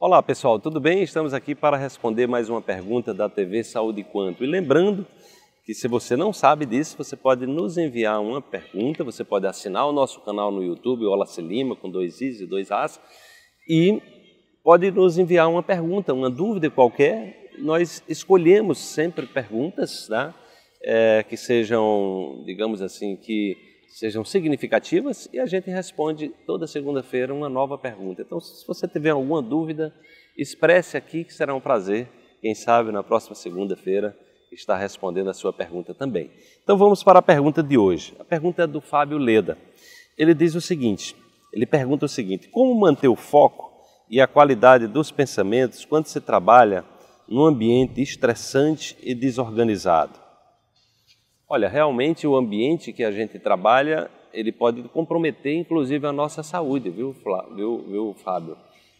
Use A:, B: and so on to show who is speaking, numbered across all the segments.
A: Olá pessoal, tudo bem? Estamos aqui para responder mais uma pergunta da TV Saúde Quanto. E lembrando que se você não sabe disso, você pode nos enviar uma pergunta, você pode assinar o nosso canal no YouTube, Olá Lima, com dois Is e dois As, e pode nos enviar uma pergunta, uma dúvida qualquer. Nós escolhemos sempre perguntas tá? é, que sejam, digamos assim, que sejam significativas e a gente responde toda segunda-feira uma nova pergunta. Então, se você tiver alguma dúvida, expresse aqui que será um prazer, quem sabe na próxima segunda-feira estar respondendo a sua pergunta também. Então, vamos para a pergunta de hoje. A pergunta é do Fábio Leda. Ele diz o seguinte: ele pergunta o seguinte: como manter o foco e a qualidade dos pensamentos quando se trabalha num ambiente estressante e desorganizado? Olha, realmente o ambiente que a gente trabalha, ele pode comprometer inclusive a nossa saúde, viu, Flá, viu, viu Fábio?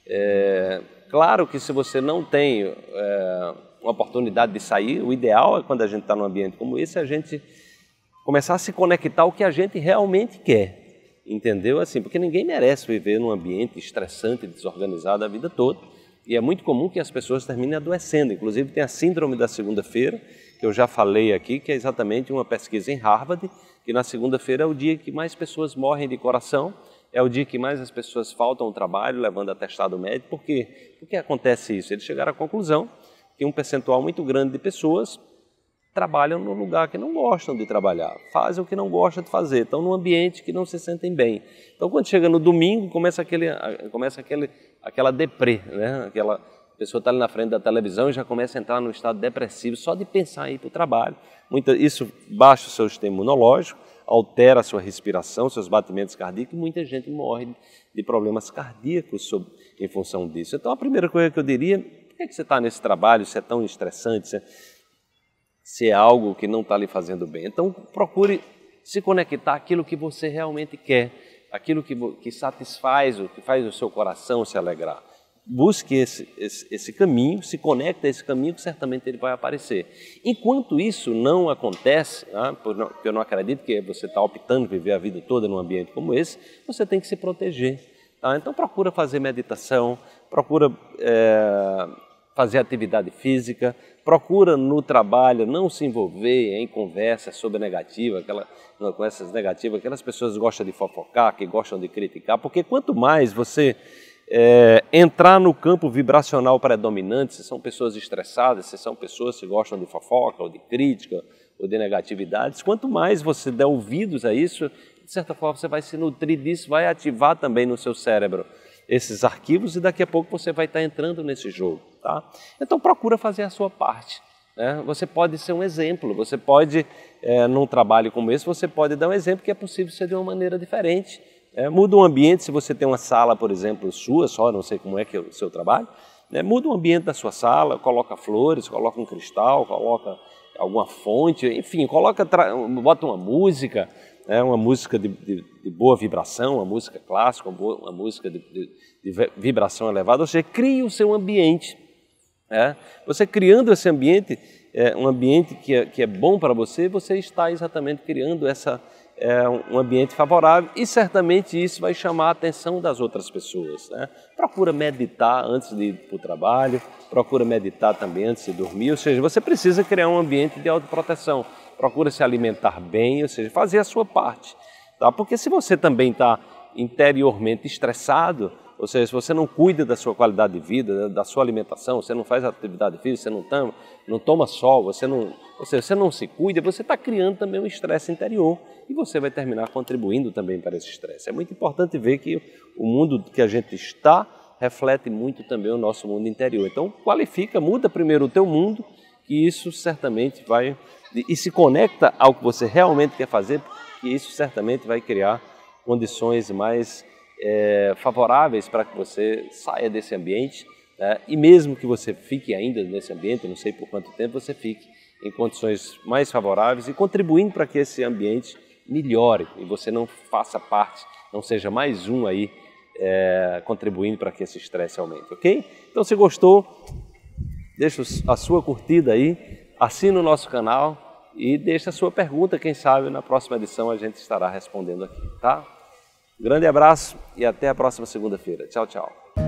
A: É, claro que se você não tem é, uma oportunidade de sair, o ideal é quando a gente está num ambiente como esse, a gente começar a se conectar ao que a gente realmente quer. Entendeu? Assim, porque ninguém merece viver num ambiente estressante, desorganizado a vida toda. E é muito comum que as pessoas terminem adoecendo. Inclusive, tem a síndrome da segunda-feira, que eu já falei aqui, que é exatamente uma pesquisa em Harvard, que na segunda-feira é o dia que mais pessoas morrem de coração, é o dia que mais as pessoas faltam ao trabalho, levando atestado médico. Por quê? Por que acontece isso? Eles chegaram à conclusão que um percentual muito grande de pessoas trabalham no lugar que não gostam de trabalhar, fazem o que não gostam de fazer, estão num ambiente que não se sentem bem. Então, quando chega no domingo, começa aquele, começa aquele aquela deprê, né? Aquela pessoa está ali na frente da televisão e já começa a entrar num estado depressivo só de pensar em ir para o trabalho. Muita, isso baixa o seu sistema imunológico, altera a sua respiração, seus batimentos cardíacos e muita gente morre de problemas cardíacos sob, em função disso. Então, a primeira coisa que eu diria, por que, é que você está nesse trabalho, se é tão estressante, se é, se é algo que não está lhe fazendo bem? Então, procure se conectar àquilo que você realmente quer aquilo que, que satisfaz, o que faz o seu coração se alegrar. Busque esse, esse, esse caminho, se conecte a esse caminho, que certamente ele vai aparecer. Enquanto isso não acontece, né, ah, porque eu não acredito que você está optando viver a vida toda num ambiente como esse, você tem que se proteger. Tá? Então procura fazer meditação, procura é, fazer atividade física, procura no trabalho não se envolver em conversas sobre negativa, aquela, com essas negativas, aquelas pessoas gostam de fofocar, que gostam de criticar, porque quanto mais você é, entrar no campo vibracional predominante, se são pessoas estressadas, se são pessoas que gostam de fofoca ou de crítica ou de negatividades, quanto mais você der ouvidos a isso, de certa forma você vai se nutrir disso, vai ativar também no seu cérebro esses arquivos e daqui a pouco você vai estar entrando nesse jogo, tá? Então procura fazer a sua parte. Né? Você pode ser um exemplo, você pode, é, num trabalho como esse, você pode dar um exemplo que é possível ser de uma maneira diferente. É, muda o ambiente, se você tem uma sala, por exemplo, sua só, não sei como é que é o seu trabalho, né? muda o ambiente da sua sala, coloca flores, coloca um cristal, coloca alguma fonte, enfim, coloca, bota uma música, é uma música de, de, de, boa vibração, uma música clássica, uma, boa, uma música de, de, vibração elevada. Você cria o seu ambiente. Né? Você criando esse ambiente, é, um ambiente que é, que é bom para você, você está exatamente criando essa, é, um ambiente favorável e certamente isso vai chamar a atenção das outras pessoas. Né? Procura meditar antes de ir para o trabalho, procura meditar também antes de dormir, ou seja, você precisa criar um ambiente de autoproteção procura se alimentar bem, ou seja, fazer a sua parte. Tá? Porque se você também está interiormente estressado, ou seja, se você não cuida da sua qualidade de vida, da sua alimentação, você não faz atividade física, você não toma, não toma sol, você não, ou seja, você não se cuida, você está criando também um estresse interior e você vai terminar contribuindo também para esse estresse. É muito importante ver que o mundo que a gente está reflete muito também o nosso mundo interior. Então, qualifica, muda primeiro o teu mundo que isso certamente vai e se conecta ao que você realmente quer fazer, que isso certamente vai criar condições mais é, favoráveis para que você saia desse ambiente né? e mesmo que você fique ainda nesse ambiente, não sei por quanto tempo você fique em condições mais favoráveis e contribuindo para que esse ambiente melhore e você não faça parte, não seja mais um aí é, contribuindo para que esse estresse aumente, ok? Então, se gostou, deixa a sua curtida aí, assina o nosso canal e deixa a sua pergunta, quem sabe na próxima edição a gente estará respondendo aqui, tá? Grande abraço e até a próxima segunda-feira. Tchau, tchau.